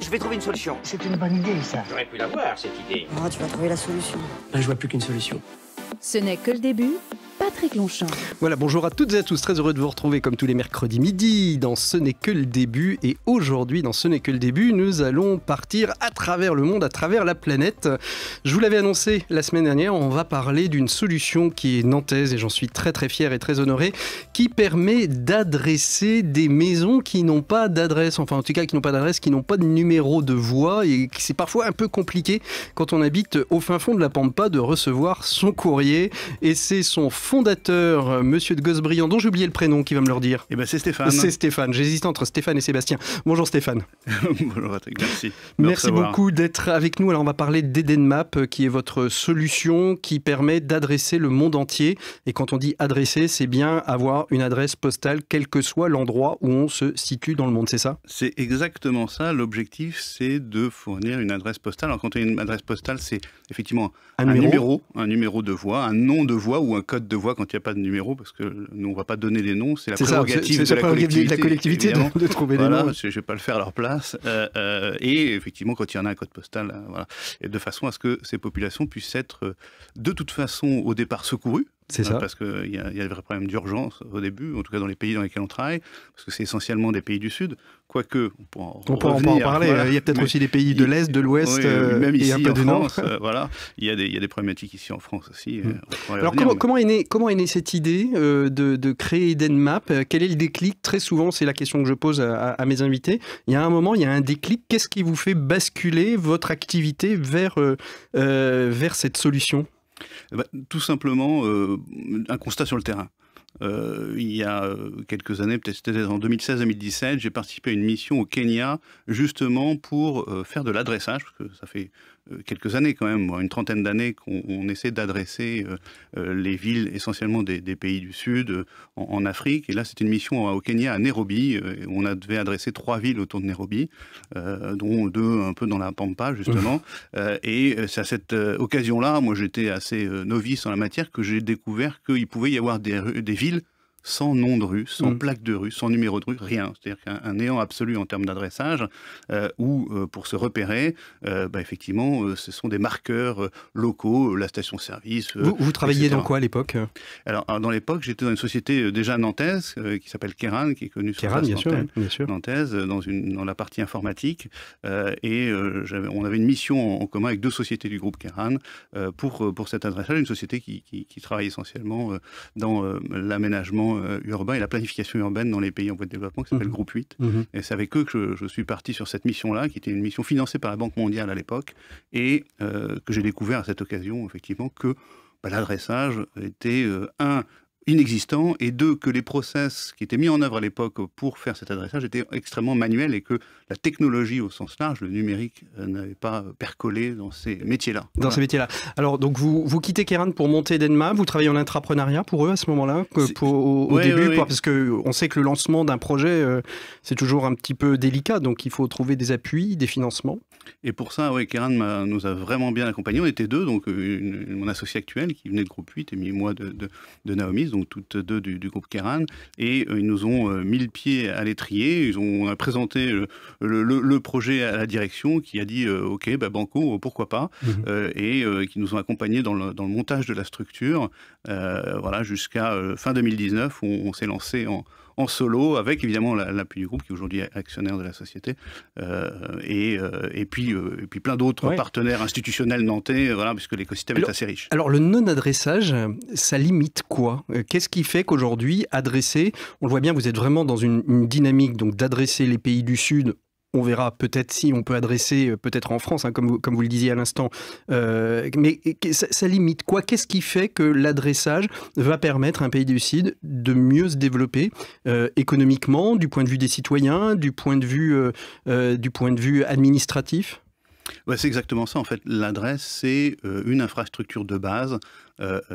Je vais trouver une solution. C'est une bonne idée, ça. J'aurais pu l'avoir, cette idée. Moi, ah, tu vas trouver la solution. je vois plus qu'une solution. Ce n'est que le début. Patrick Longchamp. Voilà, bonjour à toutes et à tous. Très heureux de vous retrouver comme tous les mercredis midi dans Ce n'est que le début. Et aujourd'hui, dans Ce n'est que le début, nous allons partir à travers le monde, à travers la planète. Je vous l'avais annoncé la semaine dernière, on va parler d'une solution qui est nantaise et j'en suis très très fier et très honoré, qui permet d'adresser des maisons qui n'ont pas d'adresse, enfin en tout cas qui n'ont pas d'adresse, qui n'ont pas de numéro de voie et c'est parfois un peu compliqué quand on habite au fin fond de la Pampa de recevoir son courrier et c'est son fondateur, euh, monsieur de Gosbriand, dont j'ai oublié le prénom, qui va me le dire Eh ben c'est Stéphane. C'est Stéphane. J'hésite entre Stéphane et Sébastien. Bonjour Stéphane. Bonjour Patrick, merci. Merci beaucoup d'être avec nous. Alors on va parler d'EdenMap, euh, qui est votre solution qui permet d'adresser le monde entier. Et quand on dit adresser, c'est bien avoir une adresse postale, quel que soit l'endroit où on se situe dans le monde, c'est ça C'est exactement ça. L'objectif, c'est de fournir une adresse postale. Alors quand on a une adresse postale, c'est effectivement un, numéro. un numéro de voix, un nom de voix ou un code de quand il n'y a pas de numéro, parce que nous, on ne va pas donner les noms, c'est la prérogative, de, la collectivité de, trouver des noms. Je ne vais pas le faire à leur place. Euh, euh, et effectivement, quand il y en a un code postal, euh, voilà, de façon à ce que ces populations puissent être de toute façon au départ secourues, c'est euh, ça. Parce qu'il y, a des vrais problèmes d'urgence au début, en tout cas dans les pays dans lesquels on travaille, parce que c'est essentiellement des pays du Sud, quoique on pourra en, on peut en parler. Il y a peut-être aussi des pays de l'Est, de l'Ouest, euh, même ici, et un en France, euh, voilà, il y, a des, il des, problématiques ici en France aussi. Mm. Alors comment, est née, comment est cette idée de, créer EdenMap Quel est le déclic Très souvent, c'est la question que je pose à, mes invités. Il y a un moment, il y a un déclic. Qu'est-ce qui vous fait basculer votre activité vers, vers cette solution eh ben, tout simplement, euh, un constat sur le terrain. Euh, il y a euh, quelques années, peut-être en 2016-2017, j'ai participé à une mission au Kenya, justement pour euh, faire de l'adressage, parce que ça fait quelques années quand même, une trentaine d'années qu'on essaie d'adresser les villes essentiellement des, pays du Sud en, Afrique. Et là, c'est une mission au Kenya, à Nairobi. on a devait adresser trois villes autour de Nairobi, dont deux un peu dans la Pampa, justement. et c'est à cette occasion-là, moi j'étais assez novice en la matière, que j'ai découvert qu'il pouvait y avoir des, des ville sans nom de rue, sans mm. plaque de rue, sans numéro de rue, rien. C'est-à-dire qu'un néant absolu en termes d'adressage, euh, où euh, pour se repérer, euh, bah, effectivement, euh, ce sont des marqueurs locaux, la station-service. Vous, vous, travailliez dans quoi à l'époque alors, dans l'époque, j'étais dans une société déjà nantaise qui s'appelle Keran, qui est connue sur Keran, bien sûr, nantaise, dans, une, dans la partie informatique. et on avait une mission en, commun avec deux sociétés du groupe Keran pour, pour cet adressage, une société qui travaille essentiellement dans l'aménagement euh, urbain et la planification urbaine dans les pays en voie de développement, qui s'appelle mhm. Groupe 8. Mhm. Et c'est avec eux que je, suis parti sur cette mission-là, qui était une mission financée par la Banque mondiale à l'époque, et euh, que j'ai découvert à cette occasion, effectivement, que bah, l'adressage était, euh, un, inexistants, et deux, que les process qui étaient mis en œuvre à l'époque pour faire cet adressage étaient extrêmement manuels et que la technologie au sens large, le numérique, euh, n'avait pas percolé dans ces métiers-là. Dans ces métiers-là. Alors, donc, vous, vous quittez Keran pour monter Denma, vous travaillez en intrapreneuriat pour eux à ce moment-là, au, début, parce qu'on sait que le lancement d'un projet, euh, c'est toujours un petit peu délicat, donc il faut trouver des appuis, des financements. Et pour ça, oui, nous a vraiment bien accompagnés. On était deux, donc euh, mon associé actuel qui venait de Groupe 8 et moi de, de, de Naomi donc toutes deux du, groupe Keran, et euh, ils nous ont euh, mis le pied à l'étrier. Ils ont présenté le, projet à la direction, qui a dit euh, OK, bah, banco, pourquoi pas, mhm. et qui nous ont accompagnés dans le, montage de la structure, voilà, jusqu'à fin 2019 où on s'est lancé en en solo, avec évidemment l'appui du groupe qui aujourd'hui est actionnaire de la société, euh, et, euh, et, puis, euh, et puis plein d'autres partenaires institutionnels nantais, voilà, puisque l'écosystème est assez riche. Alors le non-adressage, ça limite quoi Qu'est-ce qui fait qu'aujourd'hui, adresser, on le voit bien, vous êtes vraiment dans une, une dynamique donc d'adresser les pays du Sud on verra peut-être si on peut adresser, euh, peut-être en France, hein, comme, vous, le disiez à l'instant. Euh, mais ça, limite quoi Qu'est-ce qui fait que l'adressage va permettre à un pays du Sud de mieux se développer euh, économiquement, du point de vue des citoyens, du point de vue, du point de vue administratif C'est exactement ça, en fait. L'adresse, c'est une infrastructure de base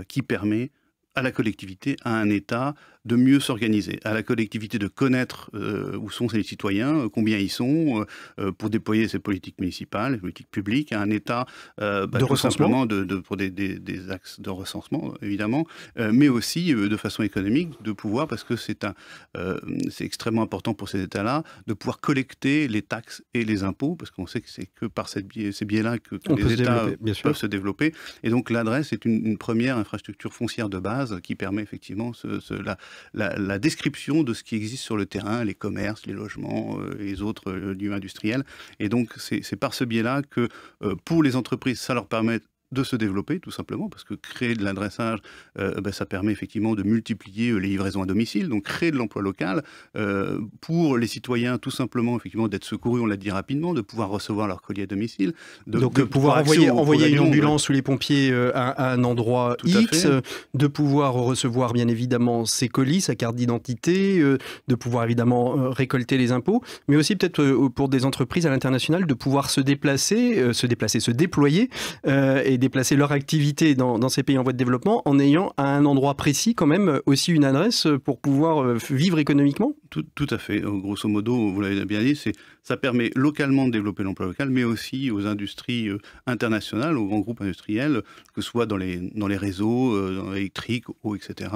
qui permet à la collectivité, à un État, de mieux s'organiser, à la collectivité de connaître euh, où sont ses citoyens, euh, combien ils sont, euh, pour déployer ses politiques municipales, ses politiques publiques, à un État bah, de recensement. de, de, pour des, axes de recensement, évidemment, mais aussi de façon économique, de pouvoir, parce que c'est extrêmement important pour ces États-là, de pouvoir collecter les taxes et les impôts, parce qu'on sait que c'est que par cette ces biais-là que tous les États peuvent se développer. Et donc l'adresse est une, première infrastructure foncière de base qui permet effectivement cela la, description de ce qui existe sur le terrain, les commerces, les logements, euh, les autres euh, lieux industriels. Et donc, c'est par ce biais-là que euh, pour les entreprises, ça leur permet de se développer, tout simplement, parce que créer de l'adressage, euh, ben, ça permet effectivement de multiplier euh, les livraisons à domicile, donc créer de l'emploi local euh, pour les citoyens, tout simplement, effectivement, d'être secourus, on l'a dit rapidement, de pouvoir recevoir leur colis à domicile. De, donc de, pouvoir, envoyer, une ambulance ou les pompiers à, un endroit X, de pouvoir recevoir bien évidemment ses colis, sa carte d'identité, de pouvoir évidemment récolter les impôts, mais aussi peut-être pour des entreprises à l'international de pouvoir se déplacer, se déplacer, se déployer et déplacer leur activité dans, ces pays en voie de développement en ayant à un endroit précis quand même euh, aussi une adresse euh, pour pouvoir euh, vivre économiquement tout, à fait. Grosso modo, vous l'avez bien dit, ça permet localement de développer l'emploi local, mais aussi aux industries internationales, aux grands groupes industriels, que ce soit dans les, dans les réseaux, électriques ou eau, etc.,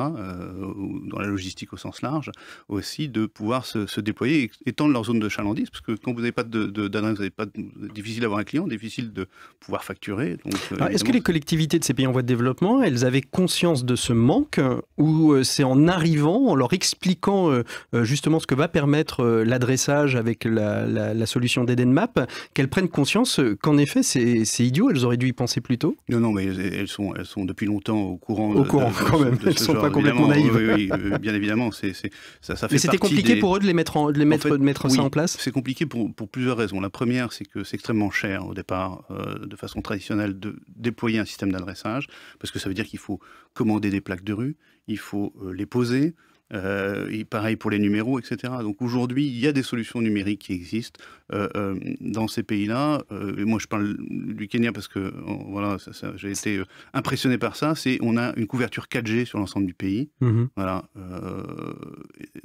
dans la logistique au sens large, aussi de pouvoir se, déployer et étendre leur zone de chalandise, parce que quand vous n'avez pas d'adresse, de, vous pas difficile d'avoir un client, difficile de pouvoir facturer. Donc, ah, est-ce que les collectivités de ces pays en voie de développement, elles avaient conscience de ce manque ou euh, c'est en arrivant, en leur expliquant euh, euh, justement ce que va permettre l'adressage avec la, la, la solution d'EdenMap, qu'elles prennent conscience qu'en effet c'est idiot, elles auraient dû y penser plus tôt Non, non, mais elles sont, elles sont depuis longtemps au courant. Au courant quand même, elles ne sont pas complètement naïves. Oui, bien évidemment, c'est ça, ça fait Mais c'était compliqué pour eux de les mettre, en, les mettre, de mettre ça en place C'est compliqué pour, plusieurs raisons. La première, c'est que c'est extrêmement cher au départ, de façon traditionnelle, de, déployer un système d'adressage, parce que ça veut dire qu'il faut commander des plaques de rue, il faut euh, les poser, euh, et pareil pour les numéros, etc. Donc aujourd'hui, il y a des solutions numériques qui existent euh, euh, dans ces pays-là. moi, je parle du Kenya parce que oh, voilà, j'ai été impressionné par ça. C'est on a une couverture 4G sur l'ensemble du pays. Mhm. Voilà.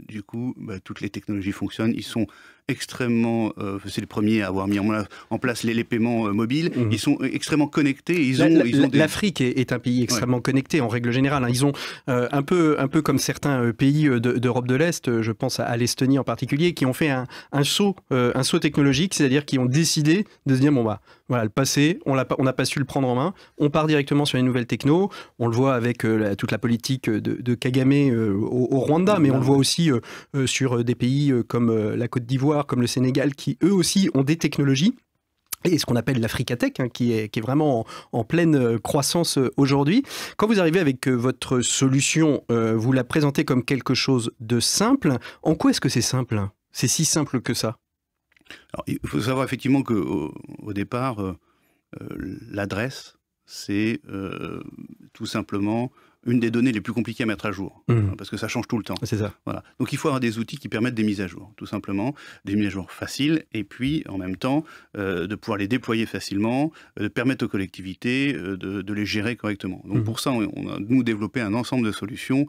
du coup, bah, toutes les technologies fonctionnent. Ils sont extrêmement, c'est le premier à avoir mis en, place les, paiements mobiles. Mhm. Ils sont extrêmement connectés. Ils L'Afrique est, un pays extrêmement connecté en règle générale. Hein. Ils ont un peu, un peu comme certains pays euh, d'Europe de l'Est, euh, je pense à l'Estonie en particulier, qui ont fait euh, un, saut, technologique, c'est-à-dire qui ont décidé de se dire bon bah voilà le passé, on n'a pas su le prendre en main, on part directement sur les nouvelles techno. On le voit avec toute la politique de, Kagame au, Rwanda, mais on le voit aussi sur des pays comme la Côte d'Ivoire, comme le Sénégal, qui eux aussi ont des technologies et ce qu'on appelle l'Africatech, hein, qui, est, qui, est, vraiment en, pleine euh, croissance euh, aujourd'hui. Quand vous arrivez avec euh, votre solution, vous la présentez comme quelque chose de simple. En quoi est-ce que c'est simple C'est si simple que ça Il faut savoir effectivement qu'au au départ, l'adresse, c'est tout simplement une des données les plus compliquées à mettre à jour, mmh. hein, parce que ça change tout le temps. C'est ça. Donc il faut avoir des outils qui permettent des mises à jour, tout simplement, des mises à jour faciles, et puis en même temps euh, de pouvoir les déployer facilement, euh, de permettre aux collectivités euh, de, les gérer correctement. Donc mmh. pour ça, on, a, nous développé un ensemble de solutions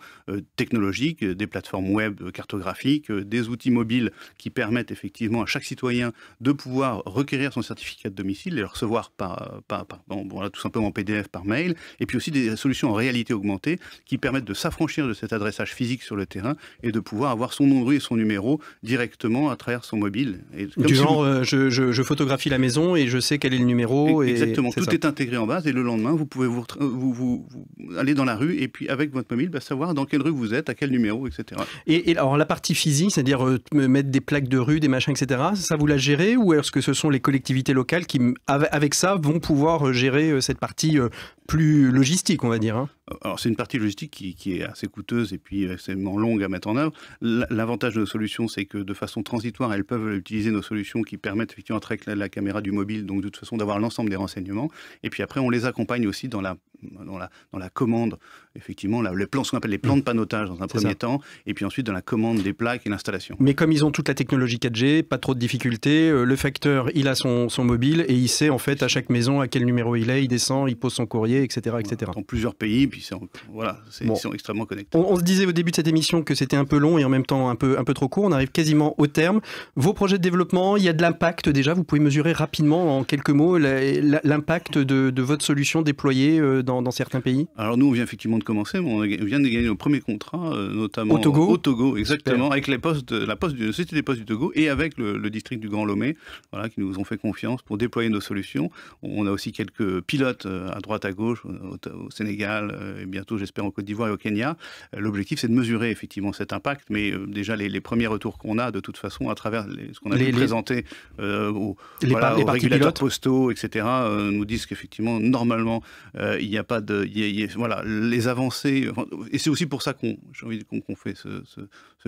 technologiques, des plateformes web cartographiques, des outils mobiles qui permettent effectivement à chaque citoyen de pouvoir requérir son certificat de domicile et le recevoir tout simplement en PDF par mail, et puis aussi des solutions en réalité augmentée qui permettent de s'affranchir de cet adressage physique sur le terrain et de pouvoir avoir son nom de rue et son numéro directement à travers son mobile. Et du genre, euh, je, photographie la maison et je sais quel est le numéro. Et, Exactement, tout est intégré en base et le lendemain, vous pouvez vous, vous, aller dans la rue et puis avec votre mobile, bah, savoir dans quelle rue vous êtes, à quel numéro, etc. Et, alors la partie physique, c'est-à-dire euh, mettre des plaques de rue, des machins, etc., ça vous la gérez ou est-ce que ce sont les collectivités locales qui, avec ça, vont pouvoir euh, gérer cette partie plus logistique, on va dire hein une partie logistique qui, est assez coûteuse et puis extrêmement euh, longue à mettre en œuvre. L'avantage de nos solutions, c'est que de façon transitoire, elles peuvent utiliser nos solutions qui permettent effectivement de la caméra du mobile, donc de toute façon d'avoir l'ensemble des renseignements. Et puis après, on les accompagne aussi dans la, dans la, dans la commande, effectivement, les plans, ce qu'on appelle les plans de panotage dans un premier temps, et puis ensuite dans la commande des plaques et l'installation. Mais comme ils ont toute la technologie 4G, pas trop de difficultés, euh, le facteur, il a son, son, mobile et il sait en fait à chaque maison à quel numéro il est, il descend, il pose son courrier, etc. etc. Dans plusieurs pays, puis voilà, ils sont extrêmement connectés. On, se disait au début de cette émission que c'était un peu long et en même temps un peu, un peu trop court, on arrive quasiment au terme. Vos projets de développement, il y a de l'impact déjà, vous pouvez mesurer rapidement en quelques mots l'impact de, de, votre solution déployée euh, dans, certains pays Alors nous, on vient effectivement de commencer, on, vient de gagner nos premiers contrats, euh, notamment au Togo, au Togo exactement, avec les postes, la poste Société des Postes du Togo et avec le, district du Grand Lomé, voilà, qui nous ont fait confiance pour déployer nos solutions. On a aussi quelques pilotes euh, à droite, à gauche, au, Sénégal euh, et bientôt, j'espère, en Côte d'Ivoire et au Kenya. L'objectif, c'est de mesurer effectivement cet impact, mais déjà les, premiers retours qu'on a de toute façon à travers ce qu'on a présenté aux, régulateurs postaux, etc., nous disent qu'effectivement, normalement, il y a il n'y a pas de. voilà, les avancées. et c'est aussi pour ça qu'on envie qu'on fait ce,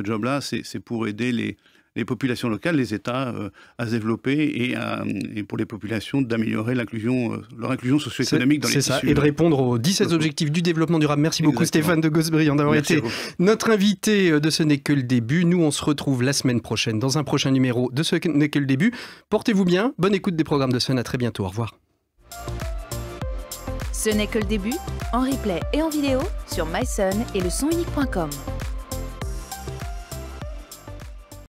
job-là, c'est pour aider les, les populations locales, les États euh, à se développer et, pour les populations d'améliorer euh, leur inclusion socio-économique dans les ça. Et de répondre aux 17 objectifs du développement durable. Merci beaucoup Stéphane de Gosbury d'avoir été notre invité euh, de Ce n'est que le début. Nous, on se retrouve la semaine prochaine dans un prochain numéro de Ce n'est que le début. Portez-vous bien, bonne écoute des programmes de semaine. à très bientôt, au revoir. Ce n'est que le début, en replay et en vidéo sur myson et le